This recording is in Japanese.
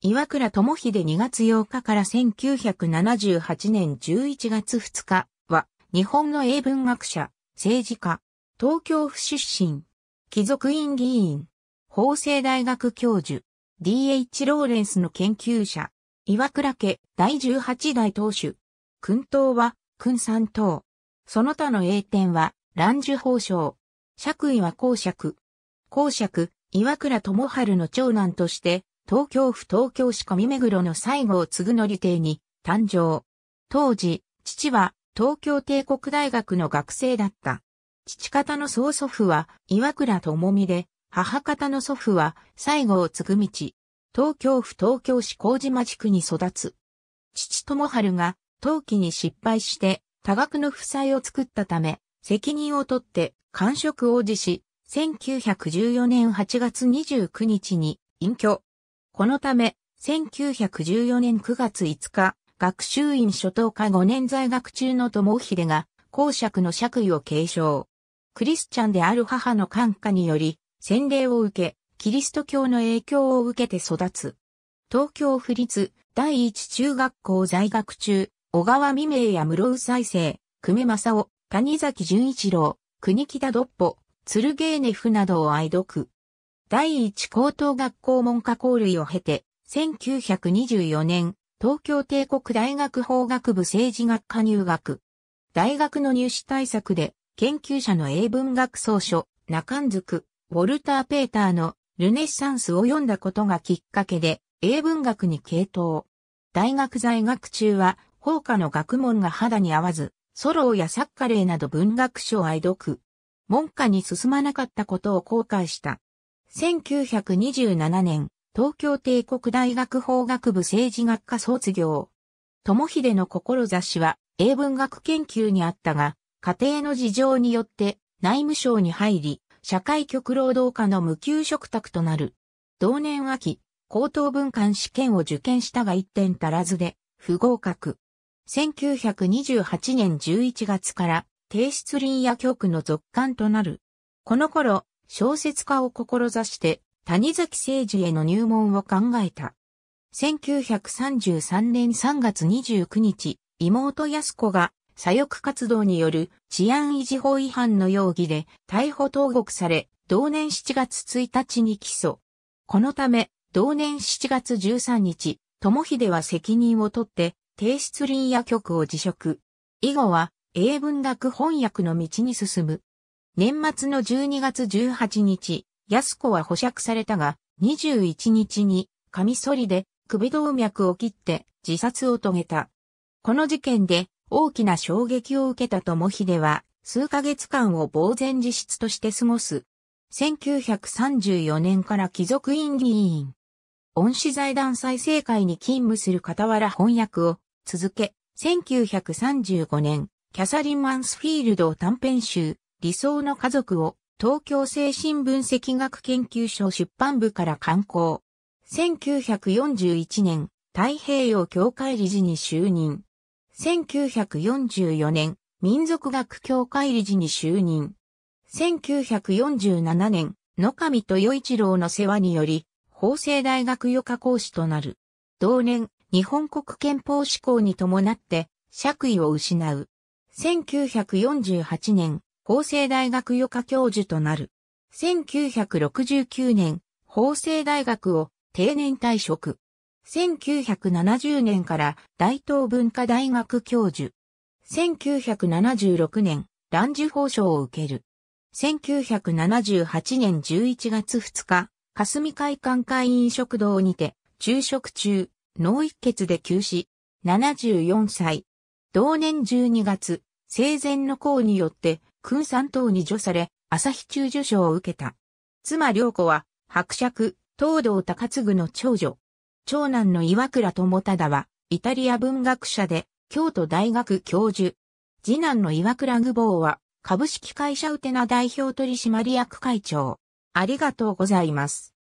岩倉智秀2月8日から1978年11月2日は、日本の英文学者、政治家、東京府出身、貴族院議員、法政大学教授、D.H. ローレンスの研究者、岩倉家第18代当主、君党は、君三党。その他の英典は、蘭樹法章。爵位は公爵。公爵、岩倉智春の長男として、東京府東京市上目黒の西郷嗣則邸に誕生。当時、父は東京帝国大学の学生だった。父方の曽祖父は岩倉智美で、母方の祖父は西郷嗣道。東京府東京市麹島地区に育つ。父智春が陶器に失敗して多額の負債を作ったため、責任を取って官職を辞し、1914年8月29日に隠居。このため、1914年9月5日、学習院初等科5年在学中の友秀が、公爵の爵位を継承。クリスチャンである母の感化により、洗礼を受け、キリスト教の影響を受けて育つ。東京府立第一中学校在学中、小川未明や室宇再生、久米正夫、谷崎潤一郎、国木田独歩、鶴芸ネフなどを愛読。第一高等学校文科校類を経て、1924年、東京帝国大学法学部政治学科入学。大学の入試対策で、研究者の英文学総書、中んずく、ウォルター・ペーターのルネッサンスを読んだことがきっかけで、英文学に傾倒。大学在学中は、法科の学問が肌に合わず、ソローやサッカレーなど文学書を愛読。文化に進まなかったことを後悔した。1927年、東京帝国大学法学部政治学科卒業。友秀の志は英文学研究にあったが、家庭の事情によって内務省に入り、社会局労働課の無給食卓となる。同年秋、高等文官試験を受験したが一点足らずで、不合格。1928年11月から、提出林野局の続刊となる。この頃、小説家を志して谷崎誠二への入門を考えた。1933年3月29日、妹安子が左翼活動による治安維持法違反の容疑で逮捕投獄され、同年7月1日に起訴。このため、同年7月13日、友秀は責任を取って、提出林野局を辞職。以後は、英文学翻訳の道に進む。年末の12月18日、安子は保釈されたが、21日に、カミソリで首動脈を切って自殺を遂げた。この事件で大きな衝撃を受けた友秀は、数ヶ月間を呆然自失として過ごす。1934年から貴族院議員。恩師財団再生会に勤務する傍ら翻訳を続け、1935年、キャサリン・マンスフィールドを短編集、理想の家族を東京精神分析学研究所出版部から刊行。1941年、太平洋協会理事に就任。1944年、民族学協会理事に就任。1947年、野上豊一郎の世話により、法政大学予科講師となる。同年、日本国憲法施行に伴って、爵位を失う。1948年、法政大学予科教授となる。1969年、法政大学を定年退職。1970年から大東文化大学教授。1976年、乱受法賞を受ける。1978年11月2日、霞会館会員食堂にて、昼食中、脳一血で急死。74歳。同年12月、生前の功によって、君三等に除され、朝日中受賞を受けた。妻良子は、伯爵、東道高継の長女。長男の岩倉智忠は、イタリア文学者で、京都大学教授。次男の岩倉具坊は、株式会社ウテナ代表取締役会長。ありがとうございます。